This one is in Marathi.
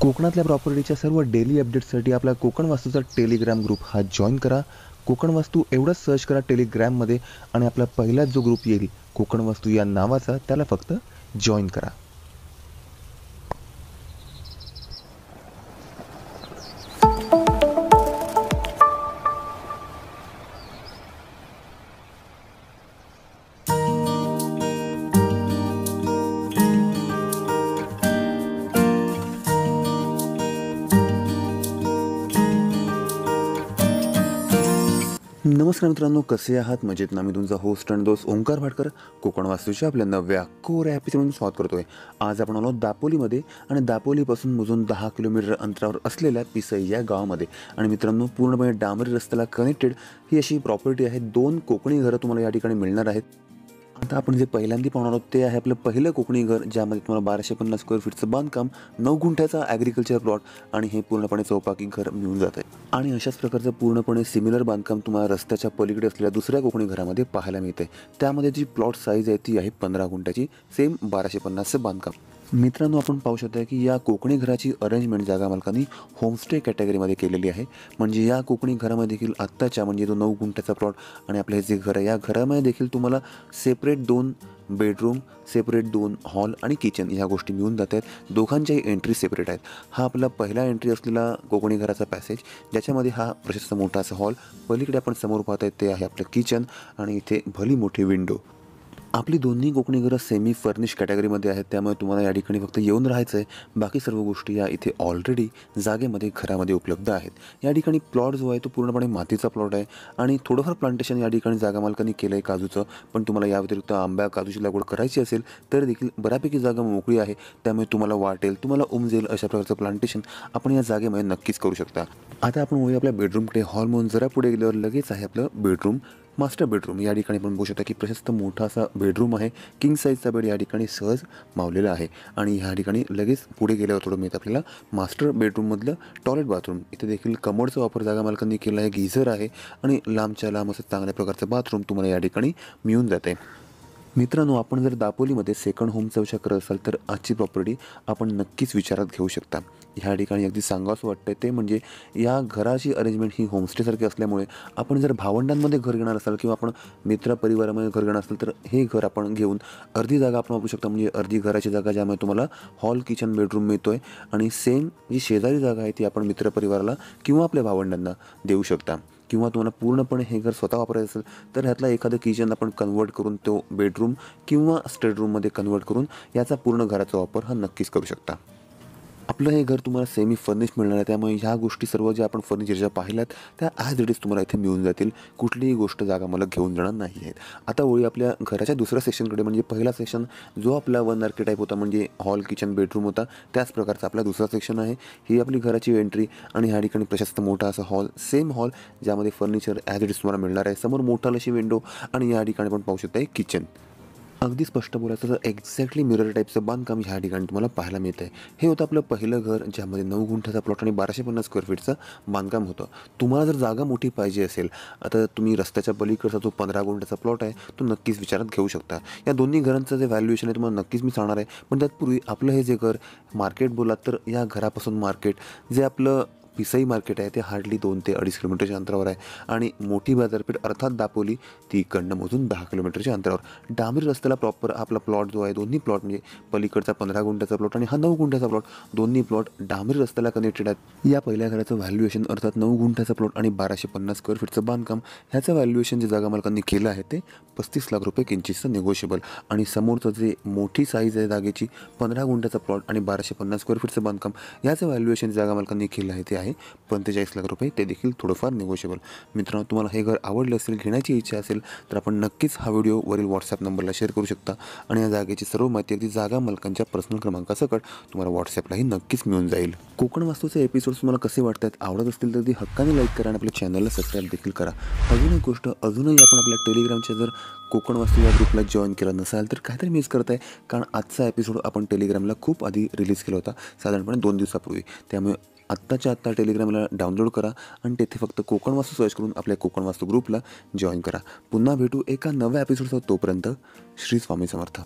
कोकणातल्या प्रॉपर्टीच्या सर्व डेली अपडेट्ससाठी आपला कोकण वास्तूचा टेलिग्राम ग्रुप हा जॉईन करा कोकण वास्तू एवढंच सर्च करा टेलिग्राममध्ये आणि आपला पहिलाच जो ग्रुप येईल कोकण वास्तू या नावाचा त्याला फक्त जॉईन करा नमस्कार मित्रांनो कसे आहात मजेत ना मी तुमचा होस्ट अँड दोस्त ओंकार भाटकर कोकण वास्तूच्या आपल्या नव्या कोर एपिसोडून स्वागत करतोय आज आपण आलो दापोलीमध्ये आणि दापोलीपासून मजून दहा किलोमीटर अंतरावर असलेल्या पिसई या गावामध्ये आणि मित्रांनो पूर्णपणे डांबरी रस्त्याला कनेक्टेड ही अशी प्रॉपर्टी आहे दोन कोकणी घरं तुम्हाला या ठिकाणी मिळणार आहेत आता आपण जे पहिल्यांदा पाहणार आहोत ते आहे आपलं पहिलं कोकणी घर ज्यामध्ये तुम्हाला बाराशे पन्नास स्क्वेअर फीटचं बांधकाम नऊ गुंठ्याचा ॲग्रिकल्चर प्लॉट आणि हे पूर्णपणे चौपाकी घर मिळून जात आहे आणि अशाच प्रकारचं पूर्णपणे सिमिलर बांधकाम तुम्हाला रस्त्याच्या पलीकडे असलेल्या दुसऱ्या कोकणी घरामध्ये पाहायला मिळते त्यामध्ये जी प्लॉट साईज आहे ती आहे पंधरा गुंठ्याची सेम बाराशे पन्नासचं बांधकाम मित्रांनो आपण पाहू शकता की या कोकणी घराची अरेंजमेंट जागा मालकांनी होमस्टे कॅटेगरीमध्ये केलेली आहे म्हणजे या कोकणी घरामध्ये देखील आत्ताच्या म्हणजे तो नऊ गुंठ्याचा प्लॉट आणि आपलं हे जे घर आहे या घरामध्ये देखील तुम्हाला सेपरेट दोन बेडरूम सेपरेट दोन हॉल आणि किचन ह्या गोष्टी मिळून जात आहेत दोघांच्याही एंट्री सेपरेट आहेत हा आपला पहिला एंट्री असलेला कोकणी घराचा पॅसेज ज्याच्यामध्ये हा प्रशस्त मोठा असा हॉल पलीकडे आपण समोर पाहत ते आहे आपलं किचन आणि इथे भली मोठी विंडो आपली दोन्ही कोकणी घरं सेमी फर्निश कॅटेगरीमध्ये आहेत त्यामुळे तुम्हाला या ठिकाणी फक्त येऊन राहायचं आहे बाकी सर्व गोष्टी या इथे ऑलरेडी जागेमध्ये घरामध्ये उपलब्ध आहेत या ठिकाणी प्लॉट जो आहे तो पूर्णपणे मातीचा प्लॉट आहे आणि थोडंफार प्लांटेशन या ठिकाणी जागा मालकांनी केलं आहे काजूचं पण तुम्हाला या व्यतिरिक्त आंब्या काजूची लागवड करायची असेल तर देखील बऱ्यापैकी जागा मोकळी आहे त्यामुळे तुम्हाला वाटेल तुम्हाला उमजेल अशा प्रकारचं प्लांटेशन आपण या जागेमध्ये नक्कीच करू शकता आता आपण होऊया आपल्या बेडरूमकडे हॉलमोन जरा पुढे गेल्यावर लगेच आहे आपलं बेडरूम मास्टर बेडरूम या ठिकाणी आपण बघू शकता की प्रशस्त मोठा असा बेडरूम आहे किंग साईजचा बेड या ठिकाणी सहज मावलेला आहे आणि ह्या ठिकाणी लगेच पुढे गेल्यावर थोडं मिळतं आपल्याला मास्टर बेडरूममधलं टॉयलेट बाथरूम इथे देखील कमोडचा वापर जागा मालकांनी केला आहे गिझर आहे आणि लांबच्या लांब असं चांगल्या प्रकारचं बाथरूम तुम्हाला या ठिकाणी मिळून जाते मित्रांनो आपण जर दापोलीमध्ये सेकंड होम चौशा करत असाल तर आजची प्रॉपर्टी आपण नक्कीच विचारात घेऊ शकता ह्या ठिकाणी अगदी सांगावंसं वाटतं ते म्हणजे या घराची अरेंजमेंट ही होमस्टेसारखी असल्यामुळे आपण जर भावंडांमध्ये घर घेणार असाल किंवा आपण मित्र परिवारामध्ये घर घेणार असाल तर हे घर आपण घेऊन अर्धी जागा आपण वापरू शकता म्हणजे अर्धी घराची जागा ज्यामुळे तुम्हाला हॉल किचन बेडरूम मिळतो आहे आणि सेम जी शेजारी जागा आहे ती आपण मित्रपरिवाराला किंवा आपल्या भावंडांना देऊ शकता किंवा तुम्हाला पूर्णपणे हे घर स्वतः वापरायचं असेल तर ह्यातला एखादं किचन आपण कन्वर्ट करून तो बेडरूम किंवा स्टेडरूममध्ये कन्वर्ट करून याचा पूर्ण घराचा वापर हा नक्कीच करू शकता आपलं हे घर तुम्हाला सेमी फर्निश मिळणार आहे त्यामुळे ह्या गोष्टी सर्व ज्या आपण ज्या पाहिल्यात त्या ॲज इट इज तुम्हाला इथे मिळून जातील कुठलीही गोष्ट जागा मला घेऊन जाणार नाही आहेत आता ओळी आपल्या घराच्या दुसऱ्या सेक्शनकडे म्हणजे पहिला सेक्शन जो आपला वन के टाईप होता म्हणजे हॉल किचन बेडरूम होता त्याच प्रकारचा आपला दुसरा सेक्शन आहे ही आपली घराची एंट्री आणि ह्या ठिकाणी प्रशस्त मोठा असा हॉल सेम हॉल ज्यामध्ये फर्निचर ॲज इट इज तुम्हाला मिळणार आहे समोर मोठा लशी विंडो आणि या ठिकाणी पण पाहू शकता एक किचन अगदी स्पष्ट बोलायचं तर एक्झॅक्टली मिरर टाईपचं बांधकाम ह्या ठिकाणी तुम्हाला पाहायला मिळत आहे हे होतं आपलं पहिलं घर ज्यामध्ये नऊ गुंठाचा प्लॉट आणि बाराशे पन्नास स्क्वेअर फीटचं बांधकाम होतं तुम्हाला जर जागा मोठी पाहिजे असेल आता तुम्ही रस्त्याच्या पलीकडचा जो पंधरा गुंठाचा प्लॉट आहे तो नक्कीच विचारात घेऊ शकता या दोन्ही घरांचं जे व्हॅल्युएशन आहे तुम्हाला नक्कीच मी सांगणार आहे पण त्यातपूर्वी आपलं हे जे घर मार्केट बोलात तर या घरापासून मार्केट जे आपलं पिसाई मार्केट आहे ते हार्डली दोन ते अडीच किलोमीटरच्या अंतरावर आहे आणि मोठी बाजारपेठ अर्थात दापोली ती कंडमधून दहा किलोमीटरच्या अंतरावर डांबरी रस्त्याला प्रॉपर आपला प्लॉट जो आहे दोन्ही प्लॉट म्हणजे पलीकडचा पंधरा गुंठ्याचा प्लॉट आणि हा नऊ गुंठ्याचा प्लॉट दोन्ही प्लॉट डांबरी रस्त्याला कनेक्टेड आहेत या पहिल्या घराचं व्हॅल्युएशन अर्थात नऊ गुंठ्याचा प्लॉट आणि बाराशे पन्नास स्क्वेअर फीटचं बांधकाम ह्याचं व्हॅल्युएशन जे जागा मालकांनी केलं आहे ते पस्तीस लाख रुपये किंचितचं निगोशिएबल आणि समोरचं जे मोठी साईज आहे जागेची पंधरा गुंठ्याचा प्लॉट आणि बाराशे पन्नास स्क्वेअर फीटचं बांधकाम याचं व्हॅल्युएशन जागा मालकांनी केलं आहे ते आहे आहे पंचेचाळीस लाख रुपये ते देखील थोडंफार निगोशिएबल मित्रांनो तुम्हाला हे घर आवडलं असेल घेण्याची इच्छा असेल तर आपण नक्कीच हा व्हिडिओ वरील व्हॉट्सअप नंबरला शेअर करू शकता आणि या जागेची सर्व माहिती अगदी जागा मालकांच्या पर्सनल क्रमांकासकट तुम्हाला व्हॉट्सअपलाही नक्कीच मिळून जाईल कोकण वास्तूचे एपिसोड्स तुम्हाला कसे वाटतात आवडत असतील तर ती हक्काने लाईक करा आणि आपल्या चॅनलला सबस्क्राईब देखील करा अजून एक गोष्ट अजूनही आपण आपल्या टेलिग्रामच्या जर कोकण वास्तू या ग्रुपला जॉईन केला नसाल तर काहीतरी मिस करत आहे कारण आजचा एपिसोड आपण टेलिग्रामला खूप आधी रिलीज केला होता साधारणपणे दोन दिवसापूर्वी त्यामुळे आत्ताच्या आत्ता टेलिग्रामला डाउनलोड करा आणि तेथे फक्त कोकण वास्तू सर्च करून आपल्या कोकण वास्तू ग्रुपला जॉईन करा पुन्हा भेटू एका नव्या एपिसोडसह तोपर्यंत श्री स्वामी समर्थ